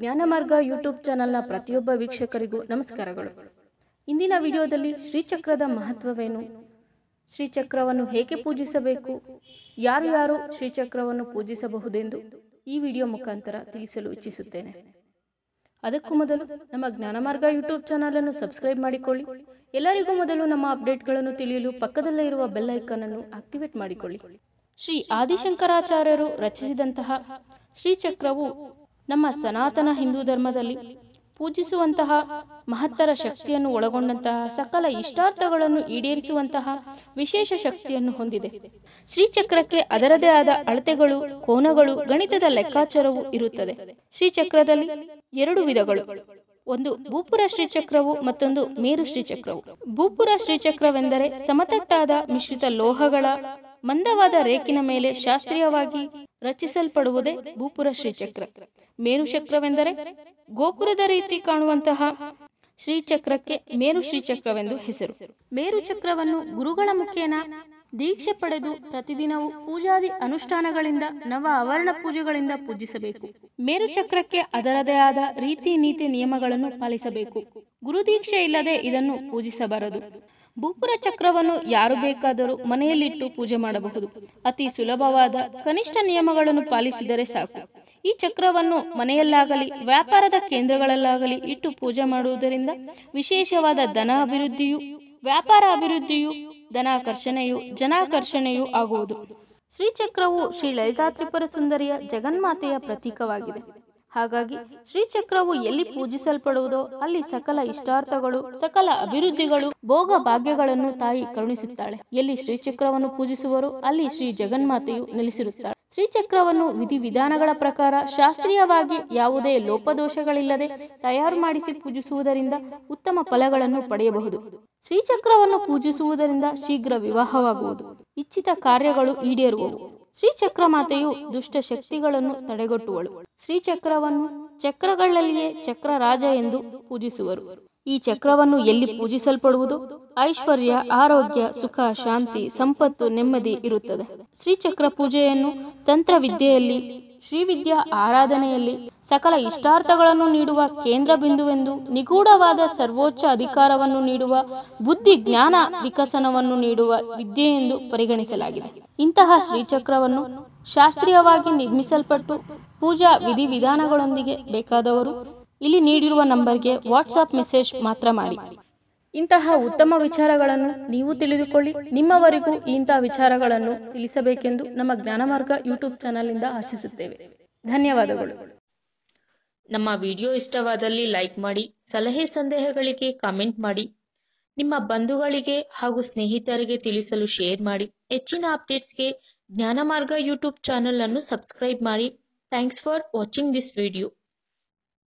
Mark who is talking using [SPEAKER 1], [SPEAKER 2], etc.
[SPEAKER 1] ಜ್ಞಾನಮಾರ್ಗ YouTube ಚಾನೆಲ್ನ ಪ್ರತಿಯೊಬ್ಬ ವೀಕ್ಷಕರಿಗೂ ನಮಸ್ಕಾರಗಳು ಇಂದಿನ ವಿಡಿಯೋದಲ್ಲಿ ಶ್ರೀಚಕ್ರದ ಮಹತ್ವವೇನು ಶ್ರೀಚಕ್ರವನ್ನು ಹೇಗೆ ಪೂಜಿಸಬೇಕು ಯಾರು ಯಾರು ಶ್ರೀಚಕ್ರವನ್ನು ಪೂಜಿಸಬಹುದೆಂದು ಈ ವಿಡಿಯೋ ಮುಖಾಂತರ ತಿಳಿಸಲು ಇಚ್ಛಿಸುತ್ತೇನೆ ಅದಕ್ಕೂ ಮೊದಲು ನಮ್ಮ ಜ್ಞಾನಮಾರ್ಗ ಯೂಟ್ಯೂಬ್ ಚಾನಲನ್ನು ಅನ್ನು ಸಬ್ಸ್ಕ್ರೈಬ್ ಮಾಡಿಕೊಳ್ಳಿ ಎಲ್ಲರಿಗೂ ಮೊದಲು ನಮ್ಮ ಅಪ್ಡೇಟ್ಗಳನ್ನು ತಿಳಿಯಲು ಪಕ್ಕದಲ್ಲೇ ಇರುವ ಬೆಲ್ ಐಕಾನ್ ಅನ್ನು ಆಕ್ಟಿವೇಟ್ ಮಾಡಿಕೊಳ್ಳಿ ಶ್ರೀ ಆದಿಶಂಕರಾಚಾರ್ಯರು ರಚಿಸಿದಂತಹ ಶ್ರೀಚಕ್ರವು ನಮ್ಮ ಸನಾತನ ಹಿಂದೂ ಧರ್ಮದಲ್ಲಿ ಪೂಜಿಸುವಂತಹ ಮಹತ್ತರ ಶಕ್ತಿಯನ್ನು ಒಳಗೊಂಡಂತಹ ಸಕಲ ಇಷ್ಟಾರ್ಥಗಳನ್ನು ಈಡೇರಿಸುವಂತಹ ವಿಶೇಷ ಶಕ್ತಿಯನ್ನು ಹೊಂದಿದೆ ಶ್ರೀಚಕ್ರಕ್ಕೆ ಅದರದೇ ಆದ ಅಳತೆಗಳು ಕೋನಗಳು ಗಣಿತದ ಲೆಕ್ಕಾಚಾರವೂ ಇರುತ್ತದೆ ಶ್ರೀಚಕ್ರದಲ್ಲಿ ಎರಡು ವಿಧಗಳು ಒಂದು ಭೂಪುರ ಶ್ರೀಚಕ್ರವು ಮತ್ತೊಂದು ಮೇರು ಶ್ರೀಚಕ್ರವು ಭೂಪುರ ಶ್ರೀಚಕ್ರವೆಂದರೆ ಸಮತಟ್ಟಾದ ಮಿಶ್ರಿತ ಲೋಹಗಳ ಮಂದವಾದ ರೇಖಿನ ಮೇಲೆ ಶಾಸ್ತ್ರೀಯವಾಗಿ ರಚಿಸಲ್ಪಡುವುದೇ ಭೂಪುರ ಶ್ರೀಚಕ್ರ ಮೇರುಚಕ್ರವೆಂದರೆ ಗೋಪುರದ ರೀತಿ ಕಾಣುವಂತಹ ಶ್ರೀಚಕ್ರಕ್ಕೆ ಮೇರು ಶ್ರೀಚಕ್ರವೆಂದು ಹೆಸರು ಮೇರು ಚಕ್ರವನ್ನು ಗುರುಗಳ ಮುಖೇನ ದೀಕ್ಷೆ ಪಡೆದು ಪ್ರತಿದಿನವೂ ಪೂಜಾದಿ ಅನುಷ್ಠಾನಗಳಿಂದ ನವ ಆವರಣ ಪೂಜೆಗಳಿಂದ ಪೂಜಿಸಬೇಕು ಮೇರು ಚಕ್ರಕ್ಕೆ ಅದರದೇ ಆದ ರೀತಿ ನೀತಿ ನಿಯಮಗಳನ್ನು ಪಾಲಿಸಬೇಕು ಗುರುದೀಕ್ಷೆ ಇಲ್ಲದೆ ಇದನ್ನು ಪೂಜಿಸಬಾರದು ಭೂಪುರ ಚಕ್ರವನ್ನು ಯಾರು ಬೇಕಾದರೂ ಮನೆಯಲ್ಲಿಟ್ಟು ಪೂಜೆ ಮಾಡಬಹುದು ಅತಿ ಸುಲಭವಾದ ಕನಿಷ್ಠ ನಿಯಮಗಳನ್ನು ಪಾಲಿಸಿದರೆ ಸಾಕು ಈ ಚಕ್ರವನ್ನು ಮನೆಯಲ್ಲಾಗಲಿ ವ್ಯಾಪಾರದ ಕೇಂದ್ರಗಳಲ್ಲಾಗಲಿ ಇಟ್ಟು ಪೂಜೆ ಮಾಡುವುದರಿಂದ ವಿಶೇಷವಾದ ಧನ ಅಭಿವೃದ್ಧಿಯು ವ್ಯಾಪಾರ ಅಭಿವೃದ್ಧಿಯು ಧನಾಕರ್ಷಣೆಯು ಜನಾಕರ್ಷಣೆಯೂ ಆಗುವುದು ಶ್ರೀಚಕ್ರವು ಶ್ರೀ ಲಲಿತಾ ಸುಂದರಿಯ ಜಗನ್ಮಾತೆಯ ಪ್ರತೀಕವಾಗಿದೆ ಹಾಗಾಗಿ ಶ್ರೀಚಕ್ರವು ಎಲ್ಲಿ ಪೂಜಿಸಲ್ಪಡುವುದೋ ಅಲ್ಲಿ ಸಕಲ ಇಷ್ಟಾರ್ಥಗಳು ಸಕಲ ಅಭಿವೃದ್ಧಿಗಳು ಭೋಗ ಭಾಗ್ಯಗಳನ್ನು ತಾಯಿ ಕರುಣಿಸುತ್ತಾಳೆ ಎಲ್ಲಿ ಶ್ರೀಚಕ್ರವನ್ನು ಪೂಜಿಸುವರು ಅಲ್ಲಿ ಶ್ರೀ ಜಗನ್ಮಾತೆಯು ನೆಲೆಸಿರುತ್ತಾಳೆ ಶ್ರೀಚಕ್ರವನ್ನು ವಿಧಿವಿಧಾನಗಳ ಪ್ರಕಾರ ಶಾಸ್ತ್ರೀಯವಾಗಿ ಯಾವುದೇ ಲೋಪದೋಷಗಳಿಲ್ಲದೆ ತಯಾರು ಮಾಡಿಸಿ ಪೂಜಿಸುವುದರಿಂದ ಉತ್ತಮ ಫಲಗಳನ್ನು ಪಡೆಯಬಹುದು ಶ್ರೀಚಕ್ರವನ್ನು ಪೂಜಿಸುವುದರಿಂದ ಶೀಘ್ರ ವಿವಾಹವಾಗುವುದು ಇಚ್ಛಿತ ಕಾರ್ಯಗಳು ಈಡೇರುವವು ಮಾತೆಯು ದುಷ್ಟ ಶಕ್ತಿಗಳನ್ನು ತಡೆಗಟ್ಟುವಳು ಶ್ರೀಚಕ್ರವನ್ನು ಚಕ್ರಗಳಲ್ಲಿಯೇ ಚಕ್ರ ರಾಜ ಎಂದು ಪೂಜಿಸುವರು ಈ ಚಕ್ರವನ್ನು ಎಲ್ಲಿ ಪೂಜಿಸಲ್ಪಡುವುದು ಐಶ್ವರ್ಯ ಆರೋಗ್ಯ ಸುಖ ಶಾಂತಿ ಸಂಪತ್ತು ನೆಮ್ಮದಿ ಇರುತ್ತದೆ ಶ್ರೀಚಕ್ರ ಪೂಜೆಯನ್ನು ತಂತ್ರವಿದ್ಯೆಯಲ್ಲಿ ಶ್ರೀವಿದ್ಯಾ ಆರಾಧನೆಯಲ್ಲಿ ಸಕಲ ಇಷ್ಟಾರ್ಥಗಳನ್ನು ನೀಡುವ ಕೇಂದ್ರ ಬಿಂದುವೆಂದು ನಿಗೂಢವಾದ ಸರ್ವೋಚ್ಚ ಅಧಿಕಾರವನ್ನು ನೀಡುವ ಬುದ್ಧಿ ಜ್ಞಾನ ವಿಕಸನವನ್ನು ನೀಡುವ ವಿದ್ಯೆ ಎಂದು ಪರಿಗಣಿಸಲಾಗಿದೆ ಇಂತಹ ಶ್ರೀಚಕ್ರವನ್ನು ಶಾಸ್ತ್ರೀಯವಾಗಿ ನಿರ್ಮಿಸಲ್ಪಟ್ಟು ಪೂಜಾ ವಿಧಿವಿಧಾನಗಳೊಂದಿಗೆ ಬೇಕಾದವರು ಇಲ್ಲಿ ನೀಡಿರುವ ನಂಬರ್ಗೆ ವಾಟ್ಸಾಪ್ ಮೆಸೇಜ್ ಮಾತ್ರ ಮಾಡಿ ಇಂತಹ ಉತ್ತಮ ವಿಚಾರಗಳನ್ನು ನೀವು ತಿಳಿದುಕೊಳ್ಳಿ ನಿಮ್ಮವರೆಗೂ ಇಂತಹ ವಿಚಾರಗಳನ್ನು ತಿಳಿಸಬೇಕೆಂದು ನಮ್ಮ ಜ್ಞಾನಮಾರ್ಗ ಯೂಟ್ಯೂಬ್ ಚಾನಲ್ನಿಂದ ಆಶಿಸುತ್ತೇವೆ ಧನ್ಯವಾದಗಳು ನಮ್ಮ ವಿಡಿಯೋ ಇಷ್ಟವಾದಲ್ಲಿ ಲೈಕ್ ಮಾಡಿ ಸಲಹೆ ಸಂದೇಹಗಳಿಗೆ ಕಾಮೆಂಟ್ ಮಾಡಿ ನಿಮ್ಮ ಬಂಧುಗಳಿಗೆ ಹಾಗೂ ಸ್ನೇಹಿತರಿಗೆ ತಿಳಿಸಲು ಶೇರ್ ಮಾಡಿ ಹೆಚ್ಚಿನ ಅಪ್ಡೇಟ್ಸ್ಗೆ ಜ್ಞಾನಮಾರ್ಗ ಯೂಟ್ಯೂಬ್ ಚಾನಲ್ ಅನ್ನು ಸಬ್ಸ್ಕ್ರೈಬ್ ಮಾಡಿ thanks for watching this video